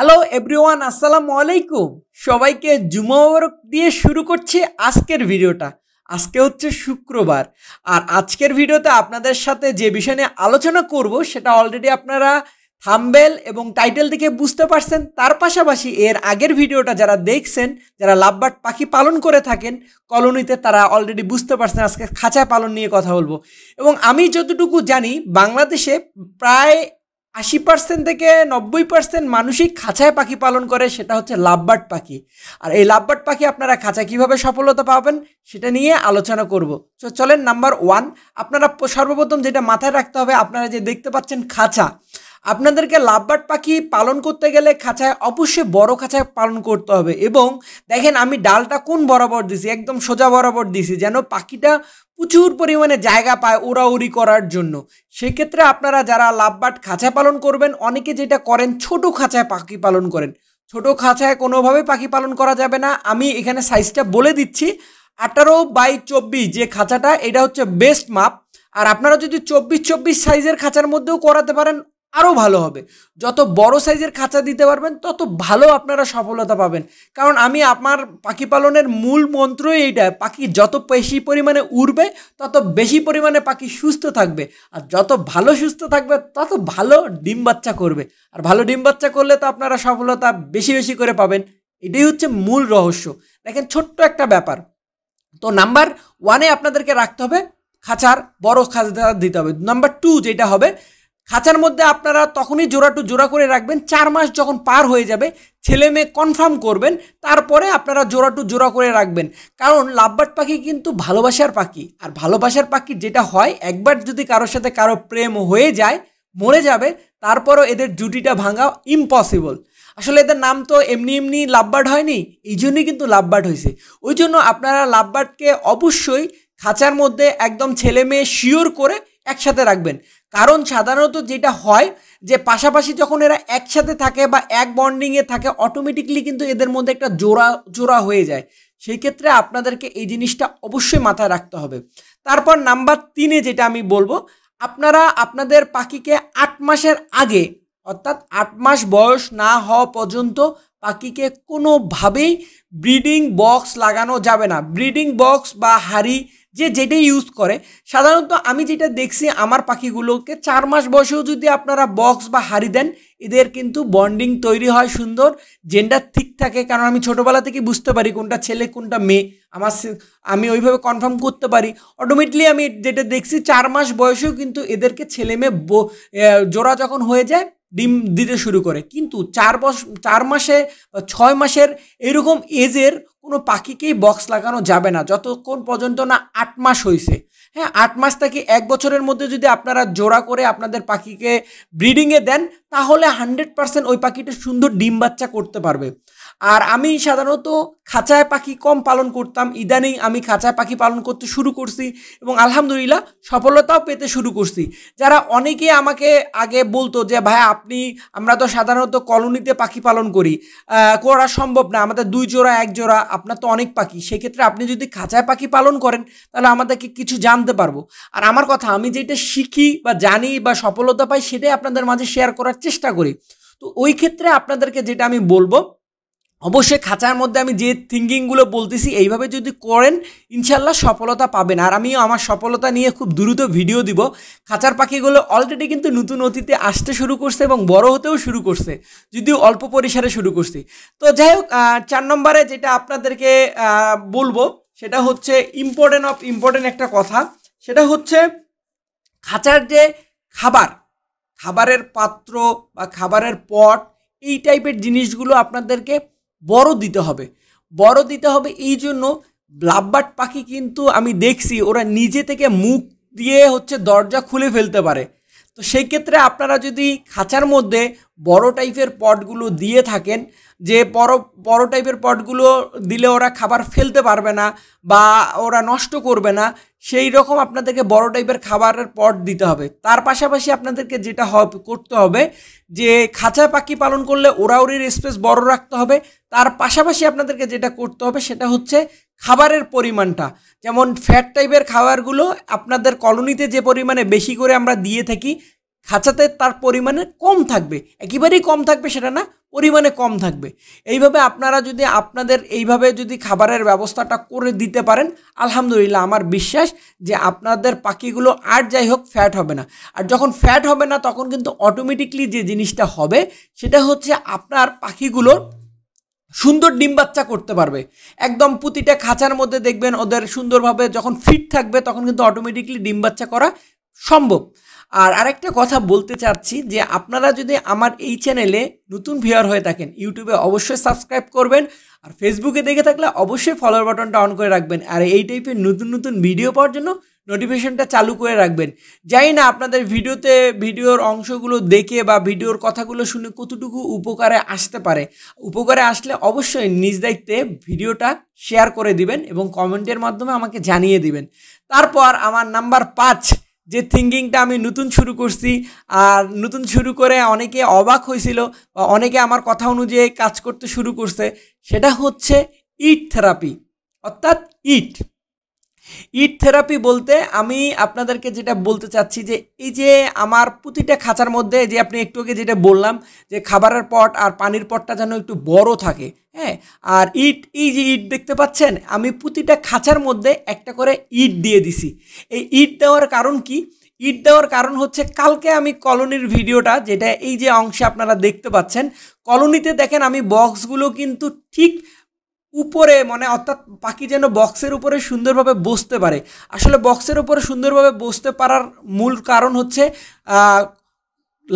hello everyone আসসালামু আলাইকুম সবাইকে জুমাবরক দিয়ে শুরু করছি আজকের ভিডিওটা আজকে হচ্ছে শুক্রবার আর আজকের ভিডিওতে আপনাদের সাথে যে বিষয় নিয়ে আলোচনা করব সেটা অলরেডি আপনারা থাম্বেল এবং টাইটেল থেকে বুঝতে পারছেন তার পাশাপাশি এর আগের ভিডিওটা যারা দেখছেন যারা লাভবার্ড পাখি পালন করে থাকেন কলোনিতে তারা অলরেডি বুঝতে পারছেন আজকে খাঁচায় পালন নিয়ে কথা বলবো এবং আমি যতটুকু জানি বাংলাদেশে প্রায় আশি পার্সেন্ট থেকে নব্বই পার্সেন্ট মানুষই খাঁচায় পাখি পালন করে সেটা হচ্ছে লাভবার্ড পাখি আর এই লাভবার্ড পাখি আপনারা খাঁচা কিভাবে সফলতা পাবেন সেটা নিয়ে আলোচনা করব তো চলেন নাম্বার ওয়ান আপনারা সর্বপ্রথম যেটা মাথায় রাখতে হবে আপনারা যে দেখতে পাচ্ছেন খাঁচা আপনাদেরকে লাভবার্ড পাখি পালন করতে গেলে খাঁচায় অবশ্যই বড় খাঁচায় পালন করতে হবে এবং দেখেন আমি ডালটা কোন বরাবর দিছি একদম সোজা বরাবর দিছি যেন পাখিটা প্রচুর পরিমাণে জায়গা পায় ওড়াউড়ি করার জন্য সেক্ষেত্রে আপনারা যারা লাভবার্ড খাঁচায় পালন করবেন অনেকে যেটা করেন ছোট খাঁচায় পাখি পালন করেন ছোট খাঁচায় কোনোভাবে পাখি পালন করা যাবে না আমি এখানে সাইজটা বলে দিচ্ছি আঠারো বাই চব্বিশ যে খাঁচাটা এটা হচ্ছে বেস্ট মাপ আর আপনারা যদি চব্বিশ চব্বিশ সাইজের খাঁচার মধ্যেও করাতে পারেন আরও ভালো হবে যত বড় সাইজের খাঁচা দিতে পারবেন তত ভালো আপনারা সফলতা পাবেন কারণ আমি আমার পাখি পালনের মূল মন্ত্রই এইটা পাখি যত বেশি পরিমাণে উড়বে তত বেশি পরিমাণে পাখি সুস্থ থাকবে আর যত ভালো সুস্থ থাকবে তত ভালো ডিম বাচ্চা করবে আর ভালো ডিম বাচ্চা করলে তো আপনারা সফলতা বেশি বেশি করে পাবেন এটাই হচ্ছে মূল রহস্য দেখেন ছোট্ট একটা ব্যাপার তো নাম্বার ওয়ানে আপনাদেরকে রাখতে হবে খাঁচার বড় খাঁচা দিতে হবে নাম্বার টু যেটা হবে খাঁচার মধ্যে আপনারা তখনই জোড়াটু জোড়া করে রাখবেন চার মাস যখন পার হয়ে যাবে ছেলে মেয়ে কনফার্ম করবেন তারপরে আপনারা জোড়াটু জোড়া করে রাখবেন কারণ লাভবার্ড পাখি কিন্তু ভালোবাসার পাখি আর ভালোবাসার পাখি যেটা হয় একবার যদি কারোর সাথে কারো প্রেম হয়ে যায় মরে যাবে তারপরও এদের জুটিটা ভাঙা ইম্পসিবল আসলে এদের নাম তো এমনি এমনি লাভবার্ড হয়নি এই জন্যই কিন্তু লাভবার্ড হয়েছে ওই জন্য আপনারা লাভবার্ডকে অবশ্যই খাঁচার মধ্যে একদম ছেলে মেয়ে শিওর করে একসাথে রাখবেন কারণ সাধারণত যেটা হয় যে পাশাপাশি যখন এরা একসাথে থাকে বা এক বন্ডিংয়ে থাকে অটোমেটিকলি কিন্তু এদের মধ্যে একটা জোড়া জোড়া হয়ে যায় সেই ক্ষেত্রে আপনাদেরকে এই জিনিসটা অবশ্যই মাথায় রাখতে হবে তারপর নাম্বার তিনে যেটা আমি বলবো আপনারা আপনাদের পাখিকে আট মাসের আগে অর্থাৎ আট মাস বয়স না হওয়া পর্যন্ত পাখিকে কোনোভাবেই ব্রিডিং বক্স লাগানো যাবে না ব্রিডিং বক্স বা হাড়ি যে যেটাই ইউজ করে সাধারণত আমি যেটা দেখছি আমার পাখিগুলোকে চার মাস বয়সেও যদি আপনারা বক্স বা হারি দেন এদের কিন্তু বন্ডিং তৈরি হয় সুন্দর জেন্ডার ঠিক থাকে কারণ আমি ছোটোবেলা থেকে বুঝতে পারি কোনটা ছেলে কোনটা মেয়ে আমার আমি ওইভাবে কনফার্ম করতে পারি অটোমেটলি আমি যেটা দেখছি চার মাস বয়সেও কিন্তু এদেরকে ছেলে মেয়ে জোড়া যখন হয়ে যায় ডিম দিতে শুরু করে কিন্তু চার বস চার মাসে ছয় মাসের এরকম এজের কোনো পাখিকেই বক্স লাগানো যাবে না যতক্ষণ পর্যন্ত না আট মাস হয়েছে হ্যাঁ আট মাস থেকে এক বছরের মধ্যে যদি আপনারা জোড়া করে আপনাদের পাখিকে ব্রিডিংয়ে দেন তাহলে হান্ড্রেড পারসেন্ট ওই পাখিটা সুন্দর ডিম বাচ্চা করতে পারবে আর আমি সাধারণত খাঁচায় পাখি কম পালন করতাম ইদানিং আমি খাঁচায় পাখি পালন করতে শুরু করছি এবং আলহামদুলিল্লাহ সফলতাও পেতে শুরু করছি যারা অনেকে আমাকে আগে বলতো যে ভাই আপনি আমরা তো সাধারণত কলোনিতে পাখি পালন করি করা সম্ভব না আমাদের দুই জোড়া এক জোড়া আপনার তো অনেক পাখি সেক্ষেত্রে আপনি যদি খাঁচায় পাখি পালন করেন তাহলে আমাদেরকে কিছু জানতে পারবো আর আমার কথা আমি যেটা শিখি বা জানি বা সফলতা পাই সেটাই আপনাদের মাঝে শেয়ার করার চেষ্টা করি তো ওই ক্ষেত্রে আপনাদেরকে যেটা আমি বলবো অবশ্যই খাঁচার মধ্যে আমি যে থিঙ্কিংগুলো বলতেছি এইভাবে যদি করেন ইনশাল্লাহ সফলতা পাবেন আর আমিও আমার সফলতা নিয়ে খুব দ্রুত ভিডিও দিব খাঁচার পাখিগুলো অলরেডি কিন্তু নতুন অতীতে আসতে শুরু করছে এবং বড় হতেও শুরু করছে যদিও অল্প পরিসরে শুরু করছি তো যাই হোক চার নম্বরে যেটা আপনাদেরকে বলবো সেটা হচ্ছে ইম্পর্টেন্ট অফ ইম্পর্টেন্ট একটা কথা সেটা হচ্ছে খাঁচার যে খাবার খাবারের পাত্র বা খাবারের পট এই টাইপের জিনিসগুলো আপনাদেরকে বড় দিতে হবে বড় দিতে হবে এই জন্য ব্লাববাট পাখি কিন্তু আমি দেখছি ওরা নিজে থেকে মুখ দিয়ে হচ্ছে দরজা খুলে ফেলতে পারে তো সেই ক্ষেত্রে আপনারা যদি খাঁচার মধ্যে বড় টাইপের পটগুলো দিয়ে থাকেন যে বড় বড় টাইপের পটগুলো দিলে ওরা খাবার ফেলতে পারবে না বা ওরা নষ্ট করবে না সেই রকম আপনাদেরকে বড় টাইপের খাবারের পট দিতে হবে তার পাশাপাশি আপনাদেরকে যেটা করতে হবে যে খাঁচা পাখি পালন করলে ওরির স্পেস বড় রাখতে হবে তার পাশাপাশি আপনাদেরকে যেটা করতে হবে সেটা হচ্ছে খাবারের পরিমাণটা যেমন ফ্যাট টাইপের খাবারগুলো আপনাদের কলোনিতে যে পরিমাণে বেশি করে আমরা দিয়ে থাকি খাঁচাতে তার পরিমাণে কম থাকবে একেবারেই কম থাকবে সেটা না পরিমাণে কম থাকবে এইভাবে আপনারা যদি আপনাদের এইভাবে যদি খাবারের ব্যবস্থাটা করে দিতে পারেন আলহামদুলিল্লাহ আমার বিশ্বাস যে আপনাদের পাখিগুলো আর যাই হোক ফ্যাট হবে না আর যখন ফ্যাট হবে না তখন কিন্তু অটোমেটিকলি যে জিনিসটা হবে সেটা হচ্ছে আপনার পাখিগুলো সুন্দর ডিম বাচ্চা করতে পারবে একদম প্রতিটা খাঁচার মধ্যে দেখবেন ওদের সুন্দরভাবে যখন ফিট থাকবে তখন কিন্তু অটোমেটিকলি ডিম বাচ্চা করা সম্ভব আর আরেকটা কথা বলতে চাচ্ছি যে আপনারা যদি আমার এই চ্যানেলে নতুন ভিউয়ার হয়ে থাকেন ইউটিউবে অবশ্যই সাবস্ক্রাইব করবেন আর ফেসবুকে দেখে থাকলে অবশ্যই ফলোয়ার বাটনটা অন করে রাখবেন আর এই টাইপের নতুন নতুন ভিডিও পাওয়ার জন্য নোটিফিকেশনটা চালু করে রাখবেন যাই না আপনাদের ভিডিওতে ভিডিওর অংশগুলো দেখে বা ভিডিওর কথাগুলো শুনে কতটুকু উপকারে আসতে পারে উপকারে আসলে অবশ্যই নিজ দায়িত্বে ভিডিওটা শেয়ার করে দিবেন এবং কমেন্টের মাধ্যমে আমাকে জানিয়ে দিবেন তারপর আমার নাম্বার পাঁচ যে থিঙ্কিংটা আমি নতুন শুরু করছি আর নতুন শুরু করে অনেকে অবাক হয়েছিল বা অনেকে আমার কথা অনুযায়ী কাজ করতে শুরু করছে সেটা হচ্ছে ইট থেরাপি অর্থাৎ ইট ইট থেরাপি বলতে আমি আপনাদেরকে যেটা বলতে চাচ্ছি যে এই যে আমার প্রতিটা খাঁচার মধ্যে যে আপনি একটু আগে যেটা বললাম যে খাবারের পট আর পানির পটটা যেন একটু বড় থাকে হ্যাঁ আর ইট এই যে ইট দেখতে পাচ্ছেন আমি প্রতিটা খাঁচার মধ্যে একটা করে ইট দিয়ে দিছি এই ইট দেওয়ার কারণ কি ইট দেওয়ার কারণ হচ্ছে কালকে আমি কলোনির ভিডিওটা যেটা এই যে অংশে আপনারা দেখতে পাচ্ছেন কলোনিতে দেখেন আমি বক্সগুলো কিন্তু ঠিক উপরে মানে অর্থাৎ পাখি যেন বক্সের উপরে সুন্দরভাবে বসতে পারে আসলে বক্সের উপরে সুন্দরভাবে বসতে পারার মূল কারণ হচ্ছে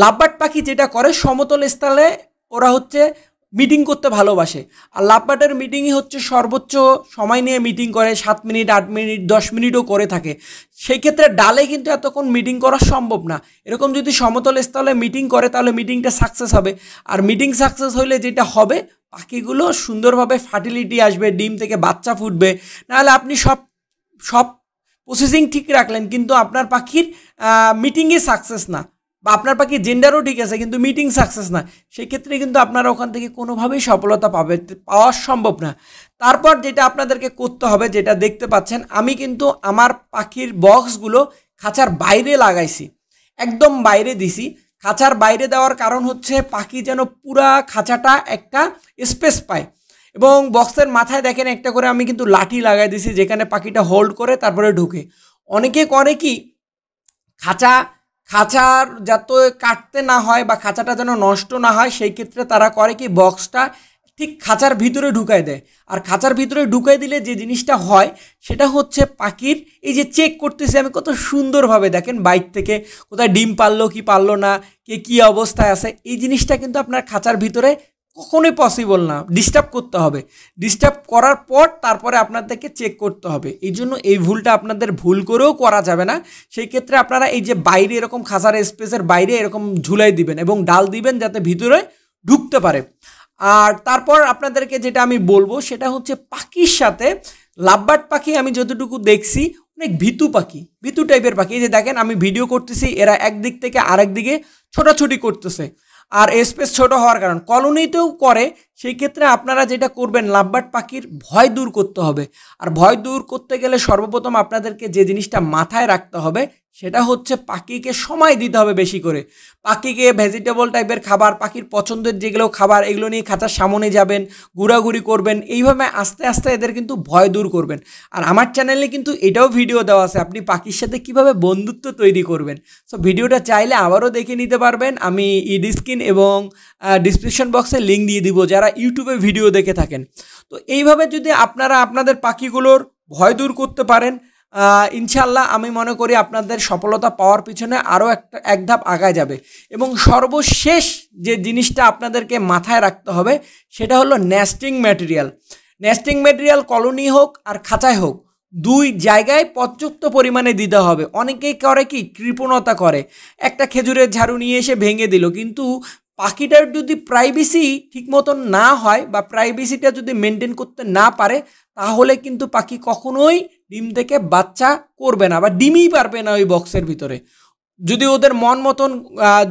লাভবাট পাখি যেটা করে সমতল স্থলে ওরা হচ্ছে মিটিং করতে ভালোবাসে আর লাভবাটের মিটিংই হচ্ছে সর্বোচ্চ সময় নিয়ে মিটিং করে সাত মিনিট আট মিনিট দশ মিনিটও করে থাকে সেই ক্ষেত্রে ডালে কিন্তু এতক্ষণ মিটিং করা সম্ভব না এরকম যদি সমতল স্থলে মিটিং করে তাহলে মিটিংটা সাকসেস হবে আর মিটিং সাকসেস হলে যেটা হবে পাখিগুলো সুন্দরভাবে ফার্টিলিটি আসবে ডিম থেকে বাচ্চা ফুটবে নাহলে আপনি সব সব প্রসেসিং ঠিক রাখলেন কিন্তু আপনার পাখির মিটিংয়ে সাকসেস না বা আপনার পাখি জেন্ডারও ঠিক আছে কিন্তু মিটিং সাকসেস না সেক্ষেত্রে কিন্তু আপনারা ওখান থেকে কোনোভাবেই সফলতা পাবে পাওয়া সম্ভব না তারপর যেটা আপনাদেরকে করতে হবে যেটা দেখতে পাচ্ছেন আমি কিন্তু আমার পাখির বক্সগুলো খাঁচার বাইরে লাগাইছি একদম বাইরে দিছি খাঁচার বাইরে দেওয়ার কারণ হচ্ছে পাখি যেন পুরা খাঁচাটা একটা স্পেস পায় এবং বক্সের মাথায় দেখেন একটা করে আমি কিন্তু লাঠি লাগাই দিছি যেখানে পাখিটা হোল্ড করে তারপরে ঢুকে অনেকে করে কি খাঁচা খাঁচার যাতে কাটতে না হয় বা খাঁচাটা যেন নষ্ট না হয় সেই ক্ষেত্রে তারা করে কি বক্সটা ঠিক খাঁচার ভিতরে ঢুকায় দেয় আর খাঁচার ভিতরে ঢুকায় দিলে যে জিনিসটা হয় সেটা হচ্ছে পাখির এই যে চেক করতেছি আমি কত সুন্দরভাবে দেখেন বাইক থেকে কোথায় ডিম পারলো কি পারলো না কে কী অবস্থায় আছে এই জিনিসটা কিন্তু আপনার খাঁচার ভিতরে কখনোই পসিবল না ডিস্টার্ব করতে হবে ডিস্টার্ব করার পর তারপরে আপনাদেরকে চেক করতে হবে এই জন্য এই ভুলটা আপনাদের ভুল করেও করা যাবে না সেই ক্ষেত্রে আপনারা এই যে বাইরে এরকম খাসার স্পেসের বাইরে এরকম ঝুলাই দিবেন এবং ডাল দিবেন যাতে ভিতরে ঢুকতে পারে আর তারপর আপনাদেরকে যেটা আমি বলবো সেটা হচ্ছে পাখির সাথে লাভবাট পাখি আমি যতটুকু দেখছি অনেক ভিতু পাখি ভিতু টাইপের পাখি এই যে দেখেন আমি ভিডিও করতেছি এরা একদিক থেকে আরেক দিকে ছোটাছুটি করতেছে আর স্পেস ছোট হওয়ার কারণ কলোনিতেও করে সেই ক্ষেত্রে আপনারা যেটা করবেন লাভবার্ড পাখির ভয় দূর করতে হবে আর ভয় দূর করতে গেলে সর্বপ্রথম আপনাদেরকে যে জিনিসটা মাথায় রাখতে হবে সেটা হচ্ছে পাখিকে সময় দিতে হবে বেশি করে পাখিকে ভেজিটেবল টাইপের খাবার পাখির পছন্দের যেগুলো খাবার এগুলো নিয়ে খাঁচার সামনে যাবেন ঘোরাঘুরি করবেন এইভাবে আস্তে আস্তে এদের কিন্তু ভয় দূর করবেন আর আমার চ্যানেলে কিন্তু এটাও ভিডিও দেওয়া আছে আপনি পাখির সাথে কিভাবে বন্ধুত্ব তৈরি করবেন সো ভিডিওটা চাইলে আবারও দেখে নিতে পারবেন আমি ইডিস্কিন এবং ডিসক্রিপশন বক্সে লিঙ্ক দিয়ে দিব যারা ইউটিউবে ভিডিও দেখে থাকেন তো এইভাবে যদি আপনারা আপনাদের পাখিগুলোর ভয় দূর করতে পারেন ইনশাল্লাহ আমি মনে করি আপনাদের সফলতা পাওয়ার পিছনে আরও একটা এক ধাপ আগায় যাবে এবং সর্বশেষ যে জিনিসটা আপনাদেরকে মাথায় রাখতে হবে সেটা হলো nesting material nesting material colony হোক আর খাঁচায় হোক দুই জায়গায় পর্যাপ্ত পরিমাণে দিতে হবে অনেকেই করে কি কৃপণতা করে একটা খেজুরের ঝাড়ু নিয়ে এসে ভেঙে দিল কিন্তু পাখিটার যদি প্রাইভেসি ঠিক মতন না হয় বা প্রাইভেসিটা যদি মেনটেন করতে না পারে তাহলে কিন্তু পাখি কখনোই ডিম থেকে বাচ্চা করবে না বা ডিমই পারবে না ওই বক্সের ভিতরে যদি ওদের মন মতন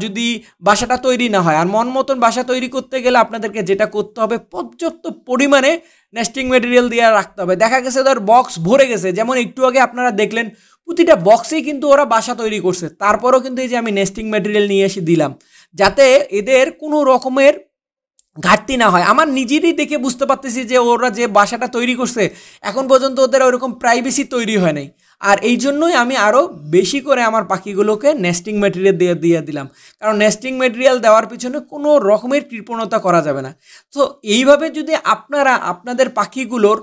যদি বাসাটা তৈরি না হয় আর মন মতন বাসা তৈরি করতে গেলে আপনাদেরকে যেটা করতে হবে পর্যাপ্ত পরিমাণে নেস্টিং মেটেরিয়াল দিয়ে রাখতে হবে দেখা গেছে ওদের বক্স ভরে গেছে যেমন একটু আগে আপনারা দেখলেন প্রতিটা বক্সেই কিন্তু ওরা বাসা তৈরি করছে তারপরেও কিন্তু এই যে আমি নেস্টিং মেটেরিয়াল নিয়ে এসে দিলাম যাতে এদের কোনো রকমের ঘাটতি না হয় আমার নিজেরই দেখে বুঝতে পারতেছি যে ওরা যে বাসাটা তৈরি করছে এখন পর্যন্ত ওদের ওরকম প্রাইভেসি তৈরি হয় নাই আর এই জন্যই আমি আরও বেশি করে আমার পাখিগুলোকে নেস্টিং ম্যাটেরিয়াল দিয়ে দিয়ে দিলাম কারণ নেস্টিং ম্যাটেরিয়াল দেওয়ার পিছনে কোনো রকমের কৃপণতা করা যাবে না তো এইভাবে যদি আপনারা আপনাদের পাখিগুলোর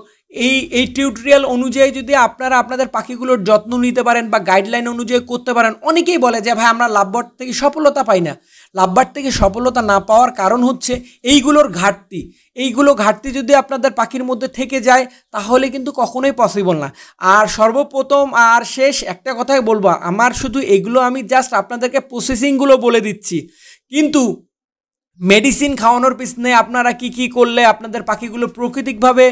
এই এই টিউটোরিয়াল অনুযায়ী যদি আপনারা আপনাদের পাখিগুলোর যত্ন নিতে পারেন বা গাইডলাইন অনুযায়ী করতে পারেন অনেকেই বলে যে ভাই আমরা লাভবার থেকে সফলতা পাই না লাভবার থেকে সফলতা না পাওয়ার কারণ হচ্ছে এইগুলোর ঘাটতি এইগুলো ঘাটতি যদি আপনাদের পাখির মধ্যে থেকে যায় তাহলে কিন্তু কখনোই পসিবল না আর সর্বপ্রথম আর শেষ একটা কথাই বলবো আমার শুধু এগুলো আমি জাস্ট আপনাদেরকে প্রসেসিংগুলো বলে দিচ্ছি কিন্তু মেডিসিন খাওয়ানোর পিছনে আপনারা কি কি করলে আপনাদের পাখিগুলো প্রাকৃতিকভাবে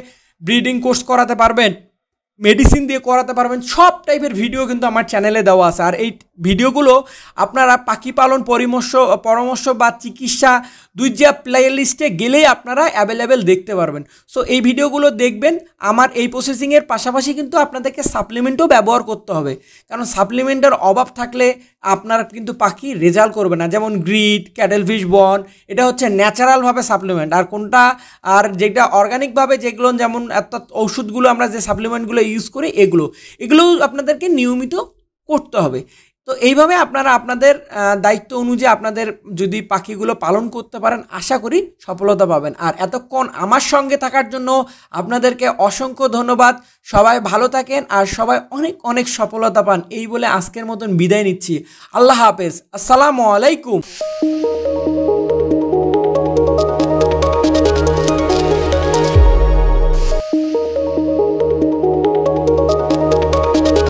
ব্রিডিং কোর্স করাতে পারবেন মেডিসিন দিয়ে করাতে পারবেন সব টাইপের ভিডিও কিন্তু আমার চ্যানেলে দেওয়া আছে আর এই ভিডিওগুলো আপনারা পাখি পালন পরামর্শ পরামর্শ বা চিকিৎসা দুই জিয়া লিস্টে গেলেই আপনারা অ্যাভেলেবেল দেখতে পারবেন সো এই ভিডিওগুলো দেখবেন আমার এই প্রসেসিংয়ের পাশাপাশি কিন্তু আপনাদেরকে সাপ্লিমেন্টও ব্যবহার করতে হবে কারণ সাপ্লিমেন্টের অভাব থাকলে আপনার কিন্তু পাখি রেজাল্ট করবে না যেমন গ্রিড ক্যাটেলফিশ বন এটা হচ্ছে ন্যাচারালভাবে সাপ্লিমেন্ট আর কোনটা আর যেটা অর্গানিকভাবে যেগুলো যেমন অর্থাৎ ওষুধগুলো আমরা যে সাপ্লিমেন্টগুলো ইউজ করি এগুলো এগুলো আপনাদেরকে নিয়মিত করতে হবে তো এইভাবে আপনারা আপনাদের দায়িত্ব অনুযায়ী আপনাদের যদি পাখিগুলো পালন করতে পারেন আশা করি সফলতা পাবেন আর এতক্ষণ আমার সঙ্গে থাকার জন্য আপনাদেরকে অসংখ্য ধন্যবাদ সবাই ভালো থাকেন আর সবাই অনেক অনেক সফলতা পান এই বলে আজকের মতন বিদায় নিচ্ছি আল্লাহ হাফেজ আসসালামু আলাইকুম